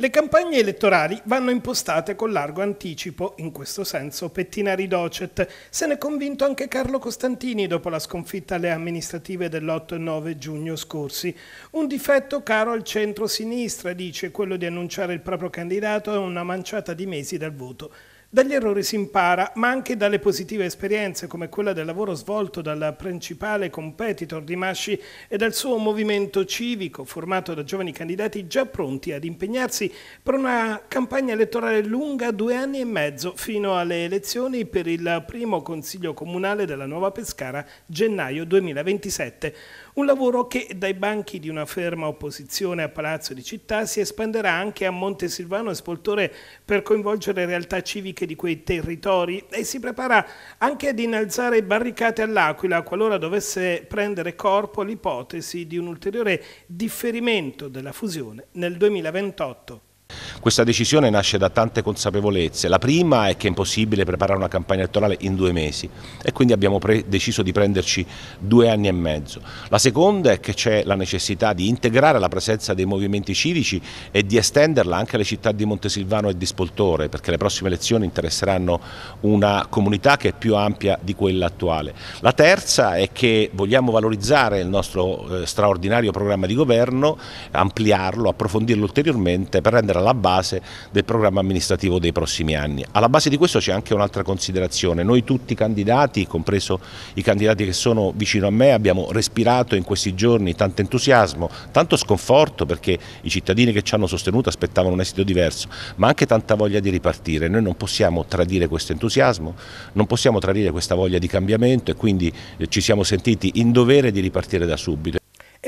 Le campagne elettorali vanno impostate con largo anticipo, in questo senso Pettinari docet. Se ne è convinto anche Carlo Costantini dopo la sconfitta alle amministrative dell'8 e 9 giugno scorsi. Un difetto caro al centro-sinistra, dice, quello di annunciare il proprio candidato a una manciata di mesi dal voto. Dagli errori si impara, ma anche dalle positive esperienze come quella del lavoro svolto dal principale competitor di Masci e dal suo movimento civico formato da giovani candidati già pronti ad impegnarsi per una campagna elettorale lunga due anni e mezzo fino alle elezioni per il primo Consiglio Comunale della Nuova Pescara gennaio 2027. Un lavoro che dai banchi di una ferma opposizione a Palazzo di Città si espanderà anche a Montesilvano e Spoltore per coinvolgere realtà civiche di quei territori e si prepara anche ad innalzare barricate all'Aquila qualora dovesse prendere corpo l'ipotesi di un ulteriore differimento della fusione nel 2028. Questa decisione nasce da tante consapevolezze. La prima è che è impossibile preparare una campagna elettorale in due mesi e quindi abbiamo deciso di prenderci due anni e mezzo. La seconda è che c'è la necessità di integrare la presenza dei movimenti civici e di estenderla anche alle città di Montesilvano e di Spoltore perché le prossime elezioni interesseranno una comunità che è più ampia di quella attuale. La terza è che vogliamo valorizzare il nostro eh, straordinario programma di governo, ampliarlo, approfondirlo ulteriormente per rendere alla base base del programma amministrativo dei prossimi anni. Alla base di questo c'è anche un'altra considerazione, noi tutti i candidati, compreso i candidati che sono vicino a me, abbiamo respirato in questi giorni tanto entusiasmo, tanto sconforto perché i cittadini che ci hanno sostenuto aspettavano un esito diverso, ma anche tanta voglia di ripartire, noi non possiamo tradire questo entusiasmo, non possiamo tradire questa voglia di cambiamento e quindi eh, ci siamo sentiti in dovere di ripartire da subito.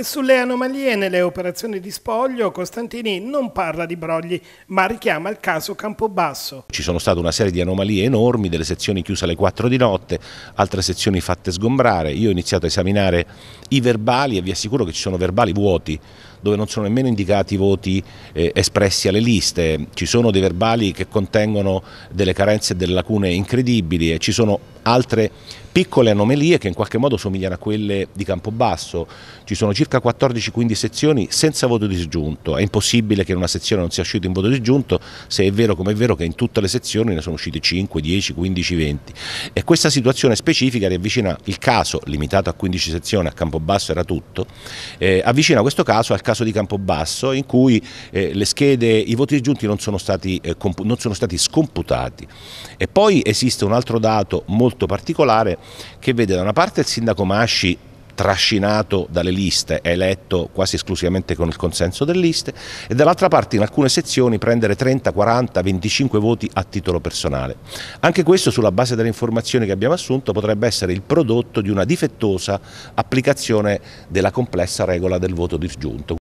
E sulle anomalie nelle operazioni di spoglio Costantini non parla di brogli, ma richiama il caso Campobasso. Ci sono state una serie di anomalie enormi, delle sezioni chiuse alle 4 di notte, altre sezioni fatte sgombrare. Io ho iniziato a esaminare i verbali e vi assicuro che ci sono verbali vuoti dove non sono nemmeno indicati i voti eh, espressi alle liste, ci sono dei verbali che contengono delle carenze e delle lacune incredibili e ci sono altre piccole anomalie che in qualche modo somigliano a quelle di Campobasso. Ci sono circa 14-15 sezioni senza voto disgiunto. È impossibile che in una sezione non sia uscito in voto disgiunto, se è vero come è vero che in tutte le sezioni ne sono uscite 5, 10, 15, 20. E questa situazione specifica riavvicina il caso, limitato a 15 sezioni, a Campobasso era tutto, eh, avvicina questo caso al caso caso di Campobasso in cui eh, le schede, i voti aggiunti non sono, stati, eh, non sono stati scomputati. E poi esiste un altro dato molto particolare che vede da una parte il sindaco Masci trascinato dalle liste, è eletto quasi esclusivamente con il consenso delle liste e dall'altra parte in alcune sezioni prendere 30, 40, 25 voti a titolo personale. Anche questo sulla base delle informazioni che abbiamo assunto potrebbe essere il prodotto di una difettosa applicazione della complessa regola del voto disgiunto.